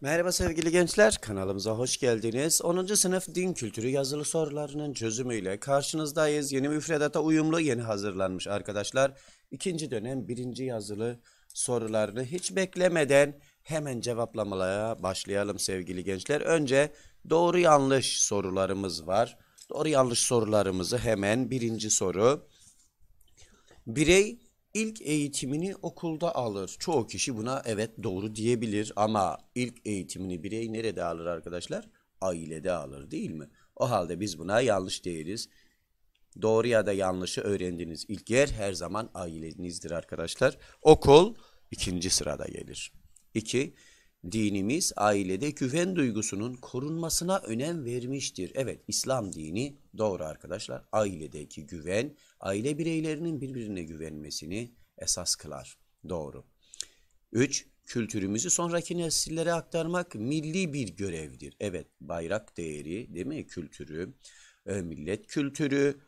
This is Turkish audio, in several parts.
Merhaba sevgili gençler, kanalımıza hoş geldiniz. 10. sınıf din kültürü yazılı sorularının çözümüyle karşınızdayız. Yeni müfredata uyumlu, yeni hazırlanmış arkadaşlar. İkinci dönem birinci yazılı sorularını hiç beklemeden hemen cevaplamaya başlayalım sevgili gençler. Önce doğru yanlış sorularımız var. Doğru yanlış sorularımızı hemen birinci soru. Birey ilk eğitimini okulda alır. Çoğu kişi buna evet doğru diyebilir ama ilk eğitimini birey nerede alır arkadaşlar? Ailede alır değil mi? O halde biz buna yanlış değiliz. Doğru ya da yanlışı öğrendiğiniz ilk yer her zaman ailenizdir arkadaşlar. Okul ikinci sırada gelir. İki, dinimiz ailede güven duygusunun korunmasına önem vermiştir. Evet İslam dini doğru arkadaşlar ailedeki güven aile bireylerinin birbirine güvenmesini esas kılar. Doğru. 3. Kültürümüzü sonraki nesillere aktarmak milli bir görevdir. Evet bayrak değeri değil mi kültürü, e, millet kültürü,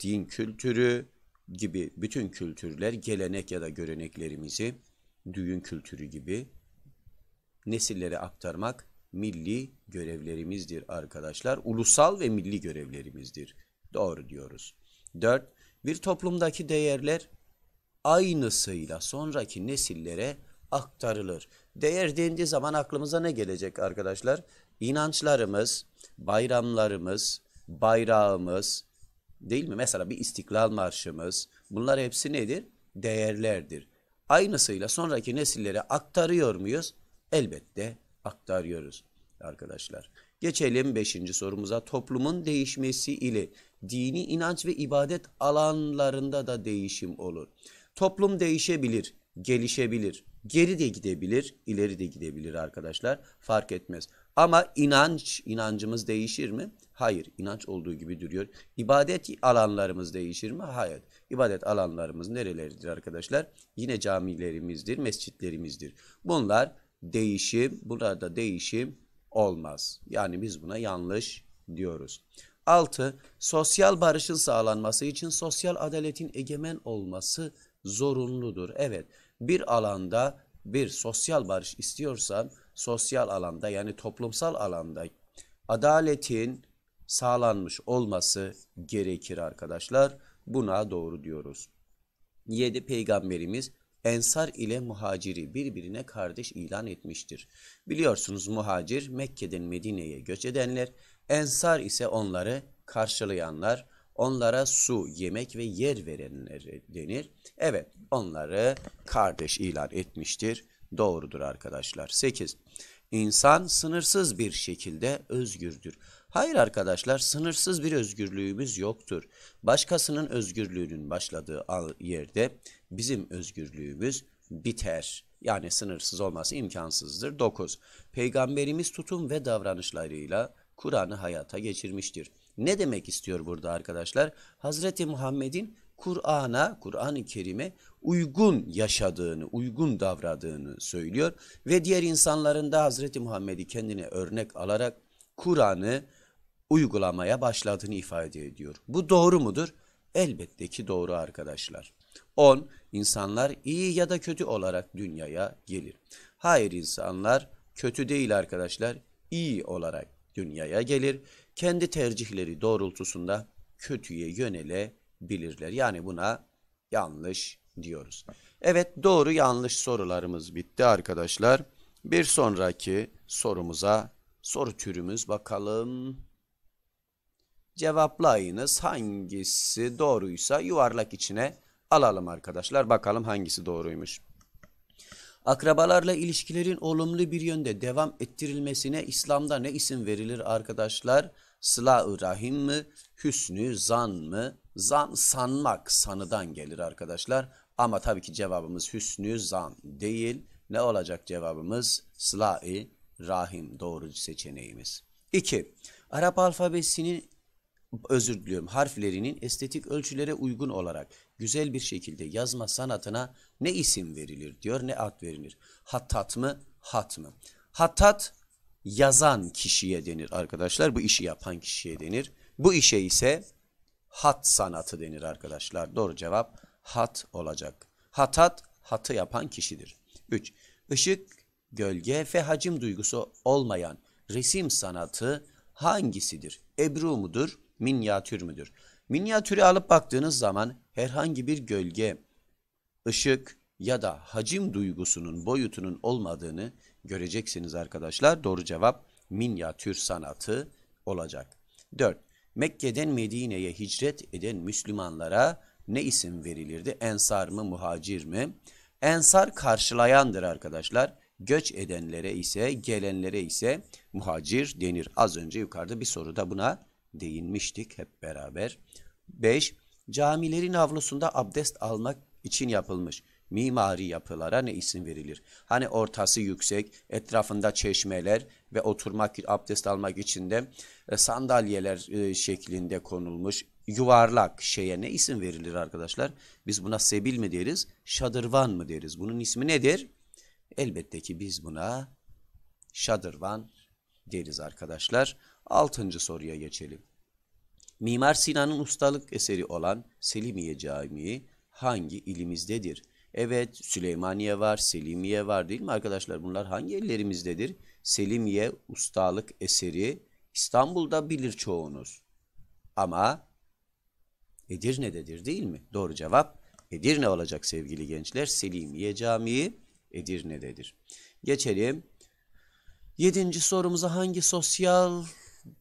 din kültürü gibi bütün kültürler gelenek ya da göreneklerimizi düğün kültürü gibi nesillere aktarmak milli görevlerimizdir arkadaşlar. Ulusal ve milli görevlerimizdir. Doğru diyoruz. 4. Bir toplumdaki değerler aynısıyla sonraki nesillere aktarılır. Değer dendiği zaman aklımıza ne gelecek arkadaşlar? İnançlarımız, bayramlarımız, bayrağımız değil mi? Mesela bir istiklal marşımız. Bunlar hepsi nedir? Değerlerdir. Aynısıyla sonraki nesillere aktarıyor muyuz? elbette aktarıyoruz arkadaşlar. Geçelim beşinci sorumuza. Toplumun değişmesi ile dini inanç ve ibadet alanlarında da değişim olur. Toplum değişebilir, gelişebilir, geri de gidebilir, ileri de gidebilir arkadaşlar. Fark etmez. Ama inanç, inancımız değişir mi? Hayır, inanç olduğu gibi duruyor. İbadet alanlarımız değişir mi? Hayır. İbadet alanlarımız nereleridir arkadaşlar? Yine camilerimizdir, mescitlerimizdir. Bunlar değişim, burada değişim olmaz. Yani biz buna yanlış diyoruz. 6. Sosyal barışın sağlanması için sosyal adaletin egemen olması zorunludur. Evet bir alanda bir sosyal barış istiyorsan sosyal alanda yani toplumsal alanda adaletin sağlanmış olması gerekir arkadaşlar. Buna doğru diyoruz. 7. Peygamberimiz Ensar ile muhaciri birbirine kardeş ilan etmiştir. Biliyorsunuz muhacir Mekke'den Medine'ye göç edenler, ensar ise onları karşılayanlar, onlara su, yemek ve yer verenler denir. Evet onları kardeş ilan etmiştir. Doğrudur arkadaşlar. 8. İnsan sınırsız bir şekilde özgürdür. Hayır arkadaşlar sınırsız bir özgürlüğümüz yoktur. Başkasının özgürlüğünün başladığı yerde bizim özgürlüğümüz biter. Yani sınırsız olması imkansızdır. 9. Peygamberimiz tutum ve davranışlarıyla Kur'an'ı hayata geçirmiştir. Ne demek istiyor burada arkadaşlar? Hazreti Muhammed'in Kur'an'a, Kur'an-ı Kerim'e uygun yaşadığını, uygun davradığını söylüyor. Ve diğer insanların da Hazreti Muhammed'i kendine örnek alarak Kur'an'ı uygulamaya başladığını ifade ediyor. Bu doğru mudur? Elbette ki doğru arkadaşlar. 10. İnsanlar iyi ya da kötü olarak dünyaya gelir. Hayır insanlar kötü değil arkadaşlar, iyi olarak dünyaya gelir. Kendi tercihleri doğrultusunda kötüye yönelebilirler. Yani buna yanlış diyoruz. Evet doğru yanlış sorularımız bitti arkadaşlar. Bir sonraki sorumuza soru türümüz bakalım cevaplayınız. Hangisi doğruysa yuvarlak içine alalım arkadaşlar. Bakalım hangisi doğruymuş. Akrabalarla ilişkilerin olumlu bir yönde devam ettirilmesine İslam'da ne isim verilir arkadaşlar? Sıla-ı rahim mi? Hüsnü zan mı? Zan sanmak sanıdan gelir arkadaşlar. Ama tabii ki cevabımız hüsnü zan değil. Ne olacak cevabımız? Sıla-ı rahim doğru seçeneğimiz. 2. Arap alfabesinin özür diliyorum harflerinin estetik ölçülere uygun olarak güzel bir şekilde yazma sanatına ne isim verilir diyor ne ad verilir. Hattat mı? Hat mı? Hattat yazan kişiye denir arkadaşlar. Bu işi yapan kişiye denir. Bu işe ise hat sanatı denir arkadaşlar. Doğru cevap hat olacak. Hatat hatı yapan kişidir. 3. Işık, gölge ve hacim duygusu olmayan resim sanatı hangisidir? Ebru mudur? minyatür müdür? Minyatürü alıp baktığınız zaman herhangi bir gölge, ışık ya da hacim duygusunun boyutunun olmadığını göreceksiniz arkadaşlar. Doğru cevap minyatür sanatı olacak. 4. Mekke'den Medine'ye hicret eden Müslümanlara ne isim verilirdi? Ensar mı, muhacir mi? Ensar karşılayandır arkadaşlar. Göç edenlere ise, gelenlere ise muhacir denir. Az önce yukarıda bir soruda buna değinmiştik hep beraber. 5. Camilerin avlusunda abdest almak için yapılmış mimari yapılara ne isim verilir? Hani ortası yüksek, etrafında çeşmeler ve oturmak, abdest almak için de e, sandalyeler e, şeklinde konulmuş yuvarlak şeye ne isim verilir arkadaşlar? Biz buna sebil mi deriz, şadırvan mı deriz? Bunun ismi nedir? Elbette ki biz buna şadırvan deriz arkadaşlar. Altıncı soruya geçelim. Mimar Sinan'ın ustalık eseri olan Selimiye Camii hangi ilimizdedir? Evet Süleymaniye var, Selimiye var değil mi arkadaşlar? Bunlar hangi ellerimizdedir? Selimiye ustalık eseri İstanbul'da bilir çoğunuz. Ama Edirne'dedir değil mi? Doğru cevap Edirne olacak sevgili gençler. Selimiye Camii Edirne'dedir. Geçelim. Yedinci sorumuza hangi sosyal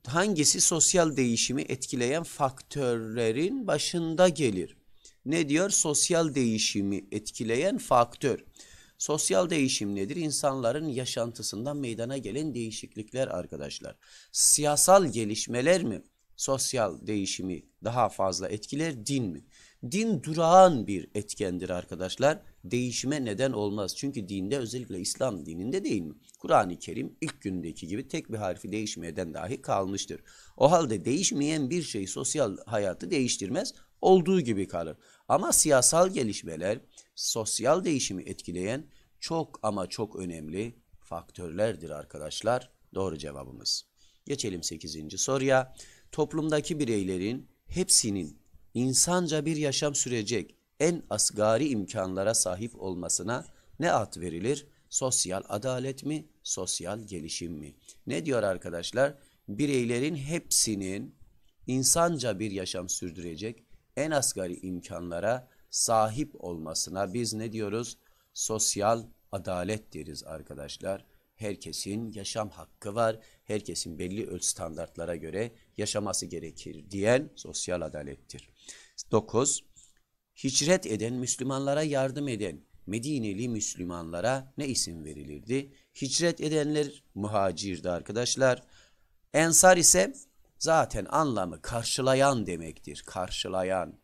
hangisi sosyal değişimi etkileyen faktörlerin başında gelir? Ne diyor? Sosyal değişimi etkileyen faktör. Sosyal değişim nedir? İnsanların yaşantısından meydana gelen değişiklikler arkadaşlar. Siyasal gelişmeler mi? Sosyal değişimi daha fazla etkiler din mi? Din durağan bir etkendir arkadaşlar değişime neden olmaz. Çünkü dinde özellikle İslam dininde değil mi? Kur'an-ı Kerim ilk gündeki gibi tek bir harfi değişmeden dahi kalmıştır. O halde değişmeyen bir şey sosyal hayatı değiştirmez, olduğu gibi kalır. Ama siyasal gelişmeler sosyal değişimi etkileyen çok ama çok önemli faktörlerdir arkadaşlar. Doğru cevabımız. Geçelim 8. soruya. Toplumdaki bireylerin hepsinin insanca bir yaşam sürecek en asgari imkanlara sahip olmasına ne ad verilir? Sosyal adalet mi? Sosyal gelişim mi? Ne diyor arkadaşlar? Bireylerin hepsinin insanca bir yaşam sürdürecek en asgari imkanlara sahip olmasına biz ne diyoruz? Sosyal adalet deriz arkadaşlar. Herkesin yaşam hakkı var. Herkesin belli ölçü standartlara göre yaşaması gerekir diyen sosyal adalettir. 9 hicret eden Müslümanlara yardım eden Medineli Müslümanlara ne isim verilirdi? Hicret edenler muhacirdi arkadaşlar. Ensar ise zaten anlamı karşılayan demektir. Karşılayan.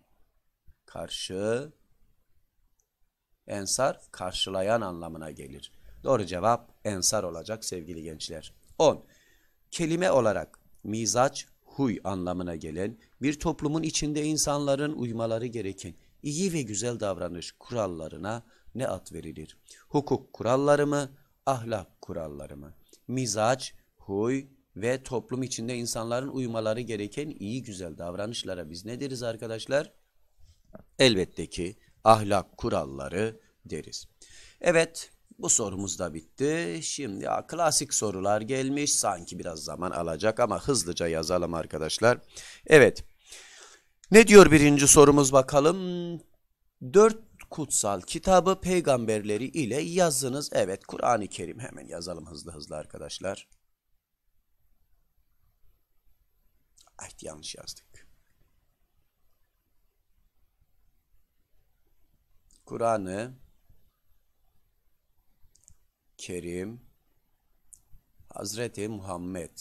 Karşı. Ensar karşılayan anlamına gelir. Doğru cevap ensar olacak sevgili gençler. 10. Kelime olarak mizaç, huy anlamına gelen, bir toplumun içinde insanların uymaları gereken, iyi ve güzel davranış kurallarına ne ad verilir? Hukuk kuralları mı? Ahlak kuralları mı? Mizaç, huy ve toplum içinde insanların uymaları gereken iyi güzel davranışlara biz ne deriz arkadaşlar? Elbette ki ahlak kuralları deriz. Evet bu sorumuz da bitti. Şimdi ya, klasik sorular gelmiş. Sanki biraz zaman alacak ama hızlıca yazalım arkadaşlar. Evet ne diyor birinci sorumuz bakalım? Dört kutsal kitabı peygamberleri ile yazınız. Evet Kur'an-ı Kerim hemen yazalım hızlı hızlı arkadaşlar. Ay yanlış yazdık. Kur'an'ı Kerim Hazreti Muhammed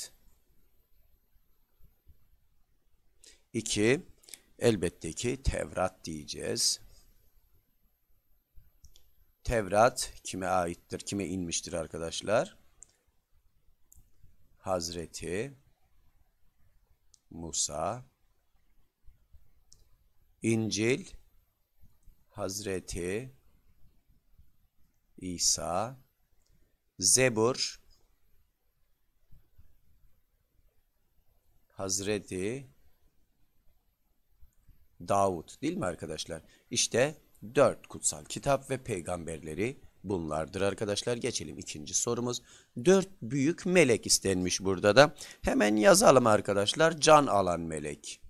2 Elbette ki Tevrat diyeceğiz. Tevrat kime aittir, kime inmiştir arkadaşlar? Hazreti Musa. İncil Hazreti İsa. Zebur Hazreti Davut değil mi arkadaşlar? İşte dört kutsal kitap ve peygamberleri bunlardır arkadaşlar. Geçelim ikinci sorumuz. Dört büyük melek istenmiş burada da. Hemen yazalım arkadaşlar. Can alan melek.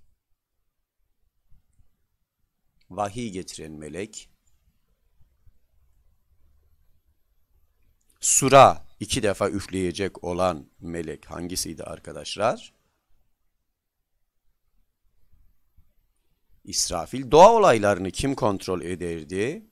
Vahiy getiren melek. Sura iki defa üfleyecek olan melek hangisiydi arkadaşlar? İsrafil doğa olaylarını kim kontrol ederdi?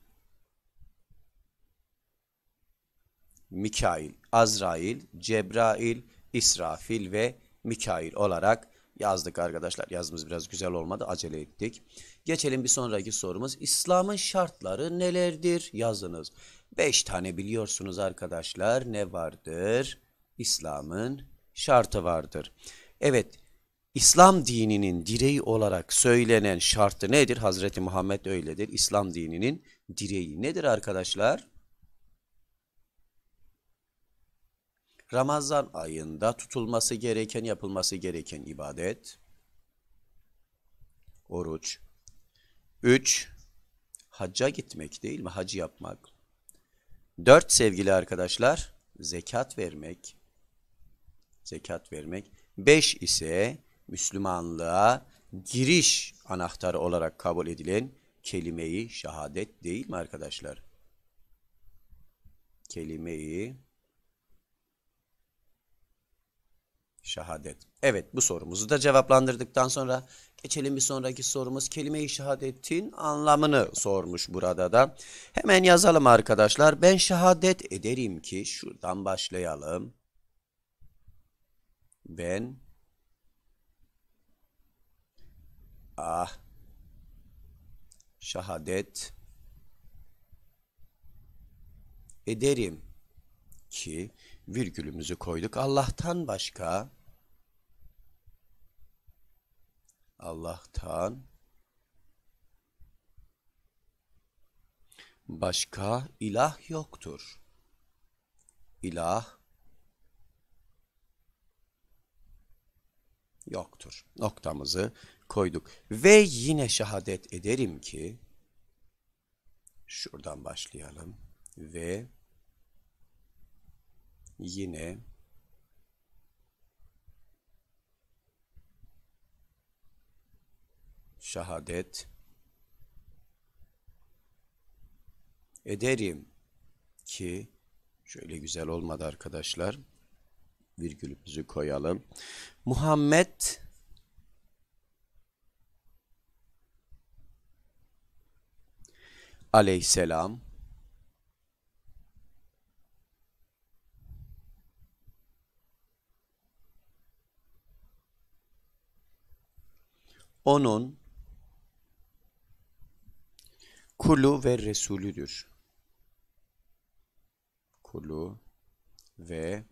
Mikail, Azrail, Cebrail, İsrafil ve Mikail olarak yazdık arkadaşlar. Yazımız biraz güzel olmadı. Acele ettik. Geçelim bir sonraki sorumuz. İslam'ın şartları nelerdir? Yazınız. Beş tane biliyorsunuz arkadaşlar. Ne vardır? İslam'ın şartı vardır. Evet, İslam dininin direği olarak söylenen şartı nedir? Hazreti Muhammed öyledir. İslam dininin direği nedir arkadaşlar? Ramazan ayında tutulması gereken, yapılması gereken ibadet, oruç. Üç, hacca gitmek değil mi? Hacı yapmak. Dört sevgili arkadaşlar, zekat vermek. Zekat vermek. Beş ise Müslümanlığa giriş anahtarı olarak kabul edilen kelimeyi şahadet değil mi arkadaşlar? Kelimeyi şahadet. Evet bu sorumuzu da cevaplandırdıktan sonra geçelim bir sonraki sorumuz. Kelime-i şehadetin anlamını sormuş burada da. Hemen yazalım arkadaşlar. Ben şahadet ederim ki şuradan başlayalım. Ben ah, şahadet ederim ki virgülümüzü koyduk. Allah'tan başka Allah'tan başka ilah yoktur. İlah yoktur. Noktamızı koyduk. Ve yine şehadet ederim ki, şuradan başlayalım. Ve yine şehadet ederim ki şöyle güzel olmadı arkadaşlar virgülümüzü koyalım. Muhammed aleyhisselam onun kulu ve resulüdür. Kulu ve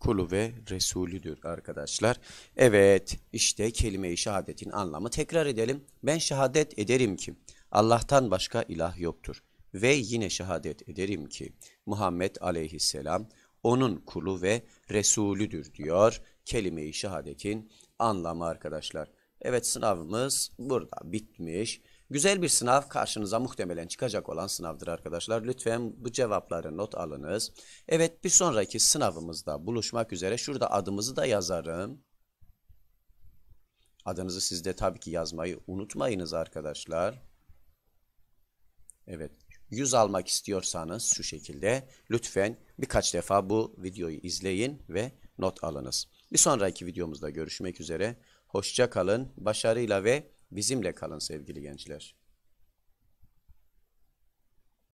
kulu ve Resulüdür arkadaşlar. Evet işte kelime-i şehadetin anlamı tekrar edelim. Ben şehadet ederim ki Allah'tan başka ilah yoktur. Ve yine şehadet ederim ki Muhammed aleyhisselam onun kulu ve Resulüdür diyor kelime-i şehadetin anlamı arkadaşlar. Evet sınavımız burada bitmiş. Güzel bir sınav karşınıza muhtemelen çıkacak olan sınavdır arkadaşlar. Lütfen bu cevapları not alınız. Evet bir sonraki sınavımızda buluşmak üzere. Şurada adımızı da yazarım. Adınızı siz de tabii ki yazmayı unutmayınız arkadaşlar. Evet 100 almak istiyorsanız şu şekilde lütfen birkaç defa bu videoyu izleyin ve not alınız. Bir sonraki videomuzda görüşmek üzere. Hoşça kalın. Başarıyla ve Bizimle kalın sevgili gençler.